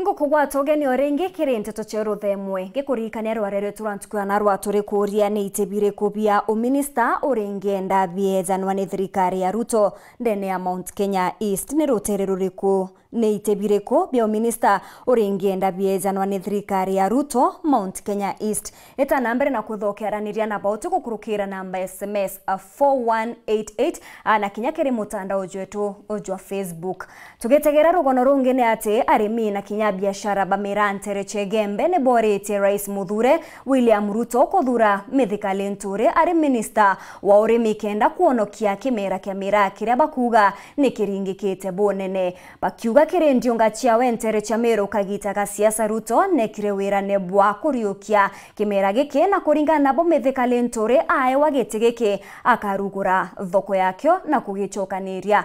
ngukugwata ugeni uri ngikirinte tuciuru themwe ngikuririkania rware rwi turwa ntukiwa narwa turi kuria ni itibire kubia uminista uri ngienda thiethanwa ni thirikari ya ruto ndene ya mount kenya east ni rutere ruriku nä itä birä bya minista å rä ngä enda biethanwa nä thirikari ya ruto mount kenya east ä mbere na kå thokeranä ah, na bauti gå kå rå kä ra namba sms 4188 na kinya kä rä må tanda å jwetu å jwa facebook tå gä tegera rå gono rå ngä nä atä arä na kinya biashara bamä ra nterecegembe nä borä tie rais må thure william ruto kå thura mä thikali ntå rä arä minista wa å rä mi kenda kuonokia kä mera kä a mä ra kä rä a bakuga nä kä ringä kä te bonene bakiuga gakire ndiunga cia wentere cia mero kagitaga siasa ruto nekire wira nebwa kuriukia kimera giki na kuringana bo mithikali nturi aewa giti giki akarugura thoko yakio na kugicokaniria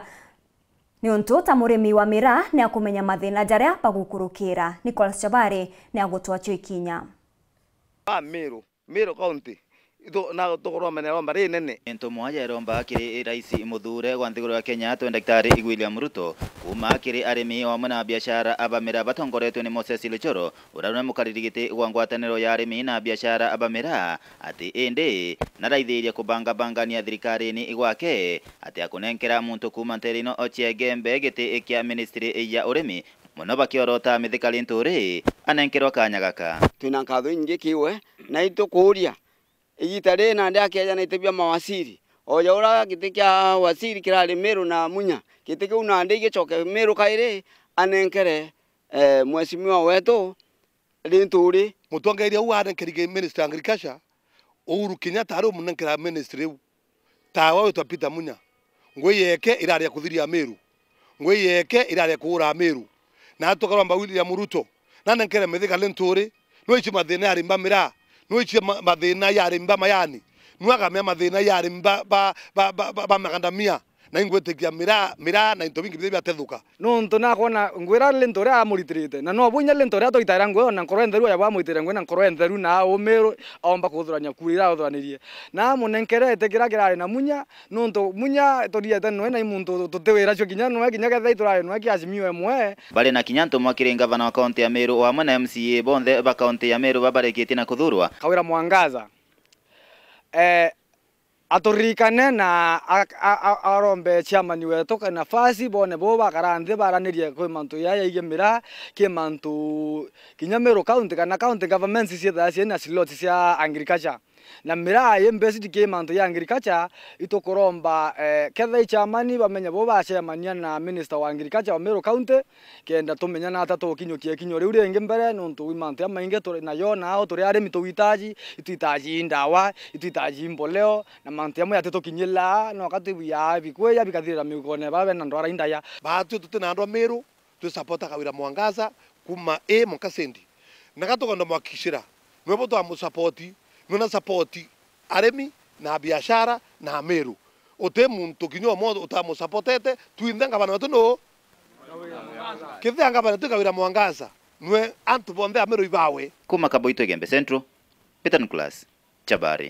nä ũntũ ta mũrĩmi wa mĩraa nĩ akũmenya mathĩna njarĩa pagũkũrũkĩra nicolas chabari nĩ agũtwachio ikinya ah, mero mero kaunti na thogora romba ri nene into mwaja romba akiri raisi muthure gwa nthiguru ya Kenya to ndaktari William Ruto kuma akiri arimi wa mwana biashara abamira batongoretwe ni Moses Lechoro urarume mukaririgiti gwa ngwataniro ya arimi na biashara abamira ati indi naraithiria kubanga bangania thirikari ni igwake ati akunenkera muntu kuma nterino ochiengembe giti ikia ministry ya urimi muno bakiorota mithikari nturi anenkerwa kanyagaka twina nkatho ingi kiwe na itukuria igitari na ndiakeja na itibia mawasiri oja ura giti kia wasiri kirari miru na munya giti kiu nandi igicoke miru kairi anenkere eh, mwesimiwa wetu rinturi mutongeire au anenkerigie minister agriculture uhuru kenyatta ari umunenkera minister u tawa witwa peter munya ngui yeke iraria kuthiria miru ngui yeke iraria kuura miru na tukaramba william ruto nanenkere mithika rinturi no ici mathina arimba miraa nuichia mathina yari mba mayani nuagamia mathina yari mba ba ba ba, ba, ba na kia mira mira na into bingi bithia nto na kona ngwira lento ria muritrite na no bunya linto ria toitaira ngwe ona ngoro ya ba bamuitire ngwe na ngoro entheru na umiru omba kuthurania kurira uthwanirie na munenkerete kira kirari na munya no nto munya to tan no na imuntu tutiwira cio kinya noe kinya no iturari noe we mwe bale na kinya ntumo akiri ngavana wa county ya meru wa mwana na MCA bonde ba county ya meru miru babarikitie na kuthurwa kawira mwangaza eh aturikane na arombe ciamani wetu nafasi bone bo bakaranthe baranirie kwi mantu ya yaigemira ki mantu kinya miru county kana county governments ciethaa na slots cia agriculture na mirae mbesi tike manto ya ngirikacha itokoromba eh, ketha ichamani bamenya bo bacemania na minister wa ngirikacha wa Meru County kenda menya na tukinyukie kinyo kinyo riu ringi mbere nontu wi manto ya maingi turi nayo nao turi arimi tuitaji ituitaji ndawa ituitaji mboleo na manto yamwe atitukinyila no katibuya bikweya bikathirira migone babe na ndwara indaya batu tutina andwa Meru tusapotaga wira mwangaza kuma e mukasindi na gatugondo mwakishira mwebo twa musapoti sapoti aremi na biashara na miru uti muntu kinya umothe utamusapotete twinthe ngavana wetu nuu kithia ngavana tuka wira mwangaza nwe antu bonde ameru ibawe kuma kaboito gembe central peter nicholas chabari